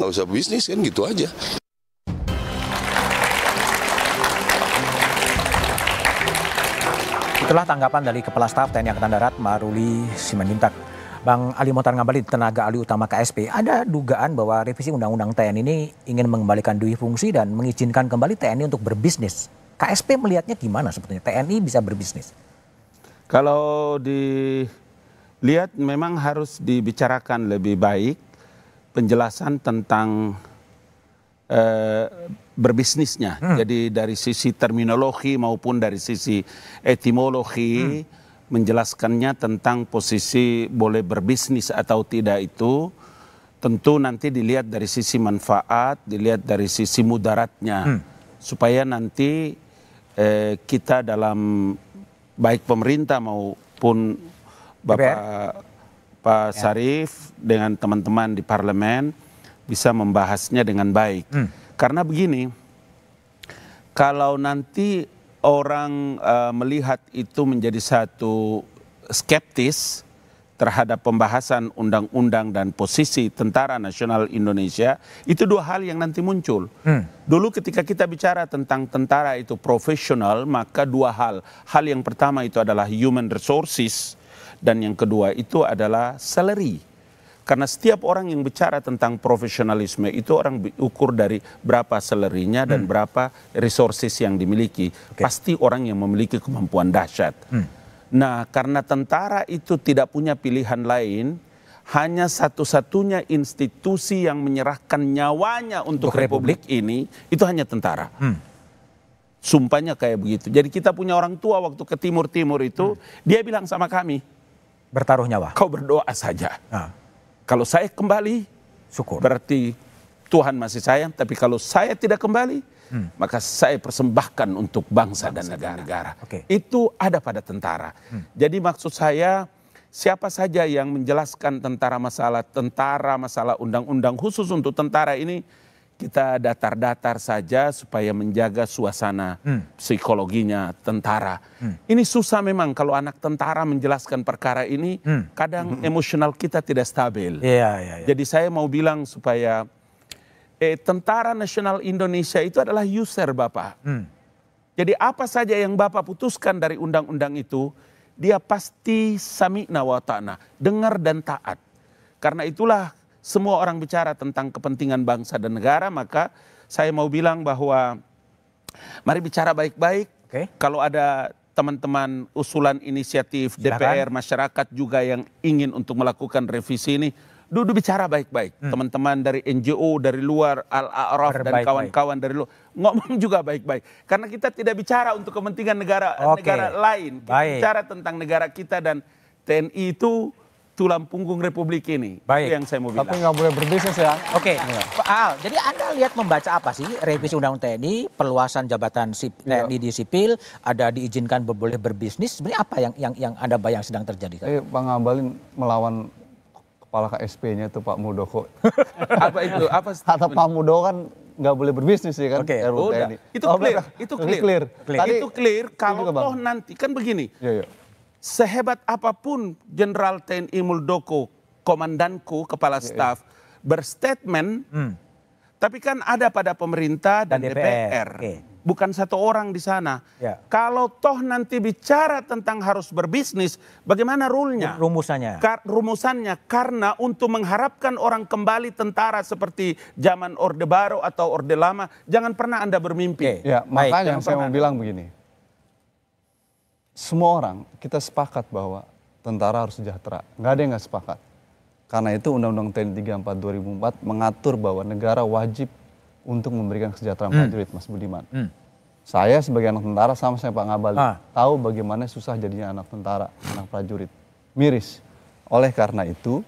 nggak usah bisnis kan gitu aja. Itulah tanggapan dari Kepala Staf TNI Angkatan Darat Maruli Simanjuntak. Bang Ali Motar Ngabalin, tenaga ahli utama KSP, ada dugaan bahwa revisi Undang-Undang TNI ini ingin mengembalikan dui fungsi dan mengizinkan kembali TNI untuk berbisnis. KSP melihatnya gimana sebetulnya? TNI bisa berbisnis? Kalau dilihat memang harus dibicarakan lebih baik penjelasan tentang eh, berbisnisnya. Hmm. Jadi dari sisi terminologi maupun dari sisi etimologi hmm. menjelaskannya tentang posisi boleh berbisnis atau tidak itu tentu nanti dilihat dari sisi manfaat, dilihat dari sisi mudaratnya. Hmm. Supaya nanti eh, kita dalam baik pemerintah maupun Bapak DPR? Pak ya. Sarif dengan teman-teman di parlemen bisa membahasnya dengan baik. Hmm. Karena begini, kalau nanti orang uh, melihat itu menjadi satu skeptis terhadap pembahasan undang-undang dan posisi Tentara Nasional Indonesia, itu dua hal yang nanti muncul. Hmm. Dulu ketika kita bicara tentang tentara itu profesional, maka dua hal. Hal yang pertama itu adalah human resources, dan yang kedua itu adalah salary. Karena setiap orang yang bicara tentang profesionalisme itu orang ukur dari berapa selerinya dan hmm. berapa resources yang dimiliki. Okay. Pasti orang yang memiliki kemampuan dahsyat. Hmm. Nah, karena tentara itu tidak punya pilihan lain, hanya satu-satunya institusi yang menyerahkan nyawanya untuk, untuk republik. republik ini itu hanya tentara. Hmm. Sumpahnya kayak begitu. Jadi kita punya orang tua waktu ke timur-timur itu, hmm. dia bilang sama kami, bertaruh nyawa. Kau berdoa saja. Nah. Kalau saya kembali, syukur. Berarti Tuhan masih sayang. tapi kalau saya tidak kembali, hmm. maka saya persembahkan untuk bangsa, bangsa dan negara-negara. Okay. Itu ada pada tentara. Hmm. Jadi maksud saya siapa saja yang menjelaskan tentara masalah tentara masalah undang-undang khusus untuk tentara ini kita datar-datar saja supaya menjaga suasana hmm. psikologinya tentara. Hmm. Ini susah memang kalau anak tentara menjelaskan perkara ini, hmm. kadang hmm. emosional kita tidak stabil. Yeah, yeah, yeah. Jadi saya mau bilang supaya eh, tentara nasional Indonesia itu adalah user bapak. Hmm. Jadi apa saja yang bapak putuskan dari undang-undang itu, dia pasti sami wa ta'na, dengar dan taat. Karena itulah semua orang bicara tentang kepentingan bangsa dan negara, maka saya mau bilang bahwa mari bicara baik-baik. Okay. Kalau ada teman-teman usulan inisiatif Silakan. DPR masyarakat juga yang ingin untuk melakukan revisi ini, duduk bicara baik-baik. Hmm. Teman-teman dari NGO, dari luar, Al-A'raf dan kawan-kawan dari luar, ngomong juga baik-baik. Karena kita tidak bicara untuk kepentingan negara okay. negara lain. Kita bicara tentang negara kita dan TNI itu tulang punggung republik ini. Baik. Itu yang saya mau bilang. Tapi nggak boleh berbisnis ya. Oke. Okay. Ya. Pak Al, jadi Anda lihat membaca apa sih revisi Undang-Undang TNI, perluasan jabatan iya. TNI ya. di sipil, ada diizinkan boleh berbisnis. Sebenarnya apa yang yang yang Anda bayang sedang terjadi? Kan? Eh, Bang Abalin melawan kepala KSP-nya itu Pak Mudoko. apa itu? Apa kata Pak Mudoko kan nggak boleh berbisnis sih ya kan okay. RUU TNI. Itu clear, oh, itu clear. clear. Tadi, itu clear kalau toh nanti kan begini. Ya, ya sehebat apapun Jenderal TNI Muldoko, komandanku, kepala iya, iya. staf, berstatement, hmm. tapi kan ada pada pemerintah dan, dan DPR, DPR. Okay. bukan satu orang di sana. Ya. Kalau toh nanti bicara tentang harus berbisnis, bagaimana rulenya? Rumusannya. Kar rumusannya, karena untuk mengharapkan orang kembali tentara seperti zaman Orde Baru atau Orde Lama, jangan pernah Anda bermimpi. Ya, makanya saya mau bilang begini semua orang kita sepakat bahwa tentara harus sejahtera. Nggak ada yang nggak sepakat. Karena itu Undang-Undang TNI 34 2004 mengatur bahwa negara wajib untuk memberikan kesejahteraan hmm. prajurit, Mas Budiman. Hmm. Saya sebagai anak tentara sama saya Pak Ngabali, ah. tahu bagaimana susah jadinya anak tentara, anak prajurit. Miris. Oleh karena itu,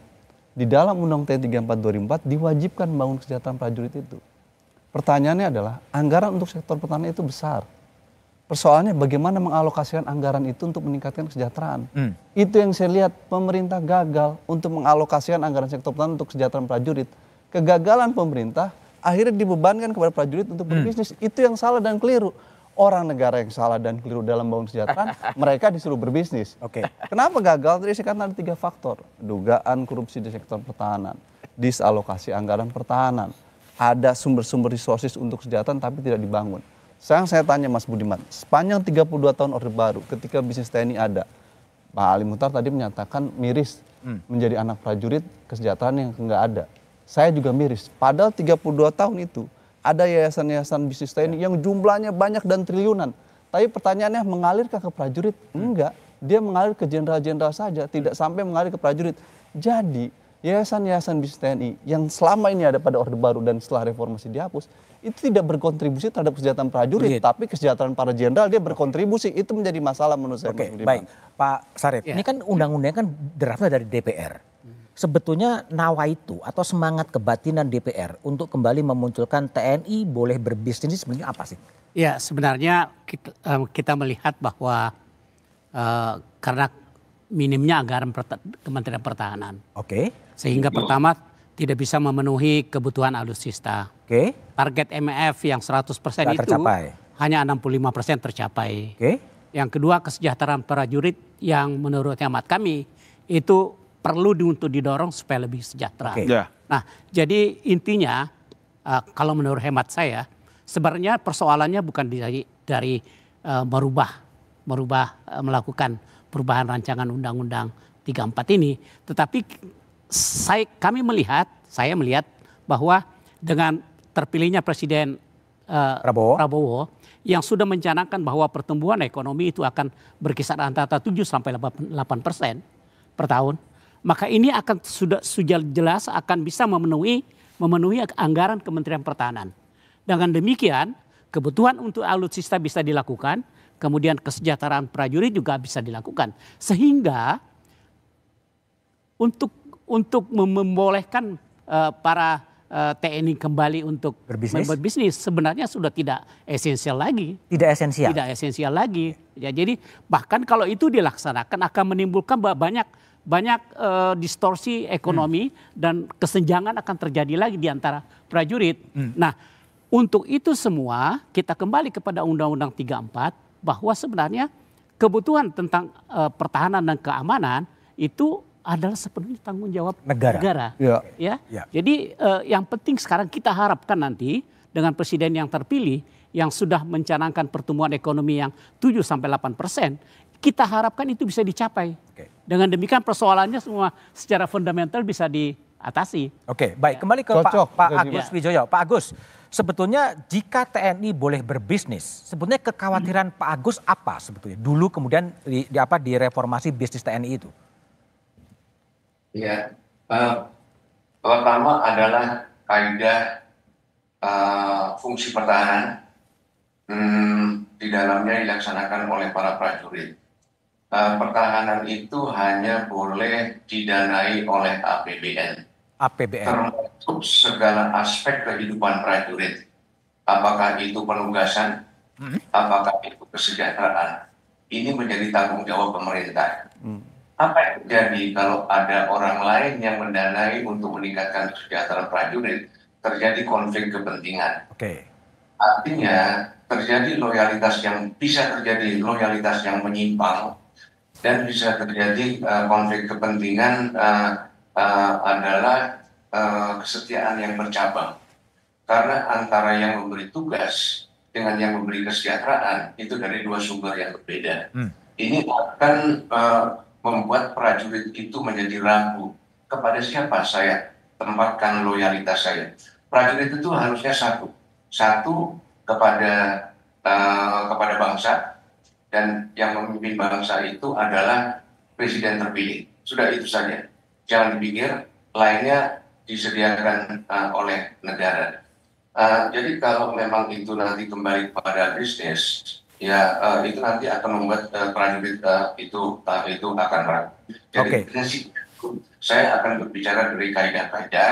di dalam Undang-Undang TNI 34 2004 diwajibkan membangun kesejahteraan prajurit itu. Pertanyaannya adalah, anggaran untuk sektor pertanian itu besar. Persoalannya bagaimana mengalokasikan anggaran itu untuk meningkatkan kesejahteraan. Hmm. Itu yang saya lihat pemerintah gagal untuk mengalokasikan anggaran sektor pertahanan untuk kesejahteraan prajurit. Kegagalan pemerintah akhirnya dibebankan kepada prajurit untuk hmm. berbisnis. Hmm. Itu yang salah dan keliru. Orang negara yang salah dan keliru dalam bangun kesejahteraan, mereka disuruh berbisnis. Oke. Okay. Kenapa gagal? Tadi saya katakan ada tiga faktor. Dugaan korupsi di sektor pertahanan, disalokasi anggaran pertahanan, ada sumber-sumber resources untuk kesejahteraan tapi tidak dibangun. Sekarang saya tanya Mas Budiman, sepanjang 32 tahun Orde Baru ketika bisnis TNI ada, Pak Ali Mutar tadi menyatakan miris hmm. menjadi anak prajurit kesejahteraan yang enggak ada. Saya juga miris. Padahal 32 tahun itu ada yayasan-yayasan bisnis TNI ya. yang jumlahnya banyak dan triliunan. Tapi pertanyaannya mengalirkah ke prajurit? Hmm. Enggak. Dia mengalir ke jenderal-jenderal saja, tidak sampai mengalir ke prajurit. Jadi yayasan-yayasan bisnis TNI yang selama ini ada pada Orde Baru dan setelah reformasi dihapus itu tidak berkontribusi terhadap kesejahteraan prajurit, Begitu. tapi kesejahteraan para jenderal dia berkontribusi. Itu menjadi masalah menurut saya. Oke, okay, baik. Pak Sarif, ya. ini kan undang-undangnya kan draftnya dari DPR. Sebetulnya nawa itu atau semangat kebatinan DPR untuk kembali memunculkan TNI boleh berbisnis sebenarnya apa sih? Ya, sebenarnya kita, eh, kita melihat bahwa uh, karena minimnya anggaran Kementerian Pertahanan. Oke. Okay sehingga gitu. pertama tidak bisa memenuhi kebutuhan alutsista. Oke. Okay. Target MF e yang 100% persen itu tercapai. hanya 65% persen tercapai. Oke. Okay. Yang kedua kesejahteraan prajurit yang menurut hemat kami itu perlu di, untuk didorong supaya lebih sejahtera. Okay. Yeah. Nah, jadi intinya uh, kalau menurut hemat saya sebenarnya persoalannya bukan dari dari uh, merubah merubah uh, melakukan perubahan rancangan undang-undang 34 ini, tetapi saya kami melihat, saya melihat bahwa dengan terpilihnya Presiden uh, Prabowo. Prabowo yang sudah mencanangkan bahwa pertumbuhan ekonomi itu akan berkisar antara 7 sampai 8 persen per tahun, maka ini akan sudah sudah jelas akan bisa memenuhi memenuhi anggaran Kementerian Pertahanan. Dengan demikian, kebutuhan untuk alutsista bisa dilakukan, kemudian kesejahteraan prajurit juga bisa dilakukan. Sehingga untuk untuk membolehkan uh, para uh, eh, TNI kembali untuk berbisnis? berbisnis sebenarnya sudah tidak esensial lagi. Tidak esensial. Tidak esensial lagi. Ya jadi bahkan kalau itu dilaksanakan akan menimbulkan banyak banyak uh, distorsi ekonomi hmm. dan kesenjangan akan terjadi lagi di antara prajurit. Hmm. Nah, untuk itu semua kita kembali kepada Undang-Undang 34 bahwa sebenarnya kebutuhan tentang uh, pertahanan dan keamanan itu adalah sepenuhnya tanggung jawab negara. negara. Ya. Ya? ya. Jadi uh, yang penting sekarang kita harapkan nanti dengan presiden yang terpilih yang sudah mencanangkan pertumbuhan ekonomi yang 7 sampai 8 persen, kita harapkan itu bisa dicapai. Oke. Dengan demikian persoalannya semua secara fundamental bisa diatasi. Oke, baik. Ya. Kembali ke Cocok, Pak, Pak Agus Wijoyo. Pak Agus, sebetulnya jika TNI boleh berbisnis, sebetulnya kekhawatiran hmm. Pak Agus apa sebetulnya? Dulu kemudian di, di apa di reformasi bisnis TNI itu? Ya, uh, pertama adalah kaidah uh, fungsi pertahanan hmm, di dalamnya dilaksanakan oleh para prajurit. Uh, pertahanan itu hanya boleh didanai oleh APBN. APBN. Termasuk segala aspek kehidupan prajurit. Apakah itu penugasan, hmm. apakah itu kesejahteraan. Ini menjadi tanggung jawab pemerintah. Hmm apa yang terjadi kalau ada orang lain yang mendanai untuk meningkatkan kesejahteraan prajurit terjadi konflik kepentingan. Oke. Okay. Artinya terjadi loyalitas yang bisa terjadi loyalitas yang menyimpang dan bisa terjadi uh, konflik kepentingan uh, uh, adalah uh, kesetiaan yang bercabang karena antara yang memberi tugas dengan yang memberi kesejahteraan itu dari dua sumber yang berbeda. Hmm. Ini akan uh, membuat prajurit itu menjadi ragu kepada siapa saya tempatkan loyalitas saya. Prajurit itu harusnya satu, satu kepada uh, kepada bangsa dan yang memimpin bangsa itu adalah presiden terpilih. Sudah itu saja. Jangan dipikir lainnya disediakan uh, oleh negara. Uh, jadi kalau memang itu nanti kembali kepada bisnis, ya uh, itu nanti akan membuat uh, eh, prajurit uh, itu uh, itu akan ragu. Jadi okay. prinsip saya akan berbicara dari kaidah-kaidah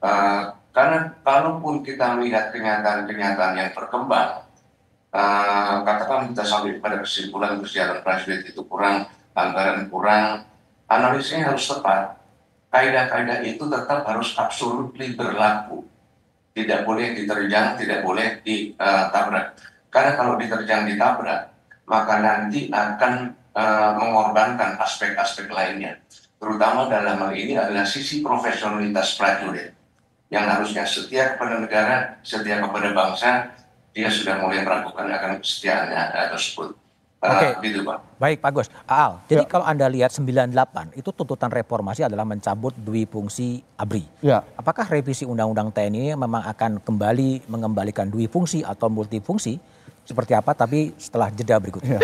uh, karena kalaupun kita melihat kenyataan-kenyataan yang berkembang uh, katakan kita sampai pada kesimpulan persiapan prajurit itu kurang anggaran kurang analisnya harus tepat kaidah-kaidah itu tetap harus absolutely berlaku tidak boleh diterjang tidak boleh ditabrak karena kalau diterjang ditabrak, maka nanti akan uh, mengorbankan aspek-aspek lainnya. Terutama dalam hal ini adalah sisi profesionalitas prajurit yang harusnya setia kepada negara, setia kepada bangsa, dia sudah mulai meragukan akan kesetiaannya eh, tersebut. Eh, Oke, okay. Gitu, Baik, Pak Gus. Al, ya. jadi kalau Anda lihat 98 itu tuntutan reformasi adalah mencabut dui fungsi ABRI. Ya. Apakah revisi Undang-Undang TNI memang akan kembali mengembalikan dui fungsi atau multifungsi seperti apa tapi setelah jeda berikutnya.